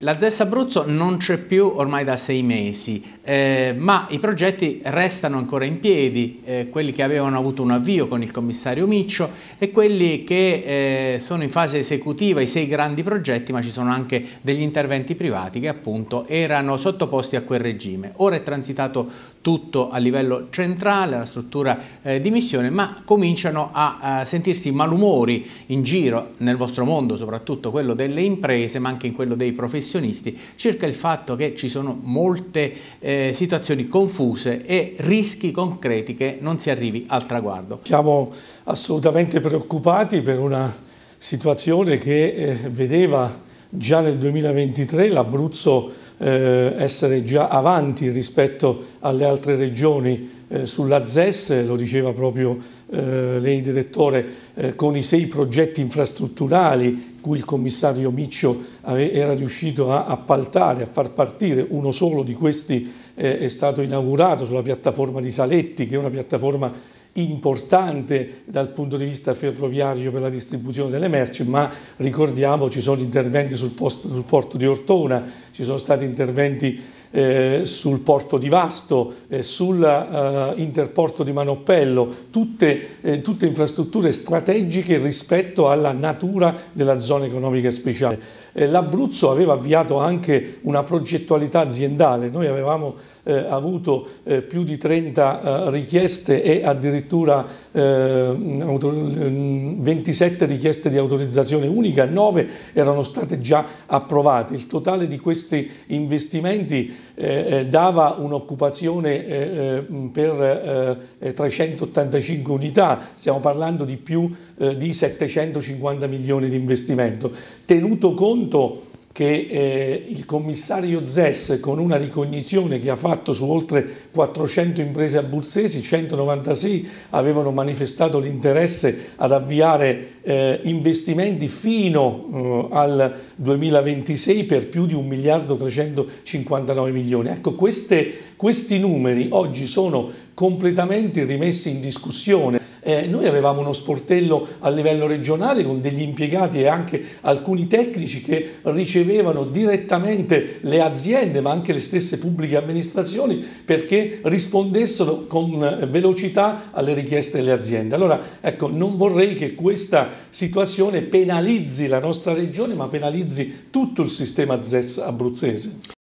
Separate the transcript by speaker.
Speaker 1: La ZES Abruzzo non c'è più ormai da sei mesi, eh, ma i progetti restano ancora in piedi, eh, quelli che avevano avuto un avvio con il commissario Miccio e quelli che eh, sono in fase esecutiva, i sei grandi progetti, ma ci sono anche degli interventi privati che appunto erano sottoposti a quel regime. Ora è transitato tutto a livello centrale, alla struttura eh, di missione, ma cominciano a, a sentirsi malumori in giro, nel vostro mondo, soprattutto quello delle imprese, ma anche in quello dei professionisti professionisti circa il fatto che ci sono molte eh, situazioni confuse e rischi concreti che non si arrivi al traguardo. Siamo assolutamente preoccupati
Speaker 2: per una situazione che eh, vedeva già nel 2023 l'Abruzzo eh, essere già avanti rispetto alle altre regioni eh, sulla ZES, lo diceva proprio eh, lei direttore, eh, con i sei progetti infrastrutturali cui il commissario Miccio era riuscito a appaltare, a far partire, uno solo di questi eh, è stato inaugurato sulla piattaforma di Saletti, che è una piattaforma importante dal punto di vista ferroviario per la distribuzione delle merci, ma ricordiamo ci sono interventi sul, posto, sul porto di Ortona, ci sono stati interventi eh, sul porto di Vasto, eh, sull'interporto eh, di Manoppello, tutte, eh, tutte, infrastrutture strategiche rispetto alla natura della zona economica speciale. Eh, L'Abruzzo aveva avviato anche una progettualità aziendale, noi avevamo eh, avuto eh, più di 30 eh, richieste e addirittura 27 mm, mm, richieste di autorizzazione unica, 9 erano state già approvate. Il totale di questi investimenti eh, eh, dava un'occupazione eh, eh per eh, 385 eh, unità, stiamo parlando di più di 750 milioni di investimento, tenuto conto che eh, il commissario ZES con una ricognizione che ha fatto su oltre 400 imprese abruzzesi, 196 avevano manifestato l'interesse ad avviare eh, investimenti fino eh, al 2026 per più di 1 miliardo 359 milioni. Ecco, queste, questi numeri oggi sono completamente rimessi in discussione. Eh, noi avevamo uno sportello a livello regionale con degli impiegati e anche alcuni tecnici che ricevevano direttamente le aziende ma anche le stesse pubbliche amministrazioni perché rispondessero con eh, velocità alle richieste delle aziende. Allora ecco, non vorrei che questa situazione penalizzi la nostra regione ma penalizzi tutto il sistema ZES abruzzese.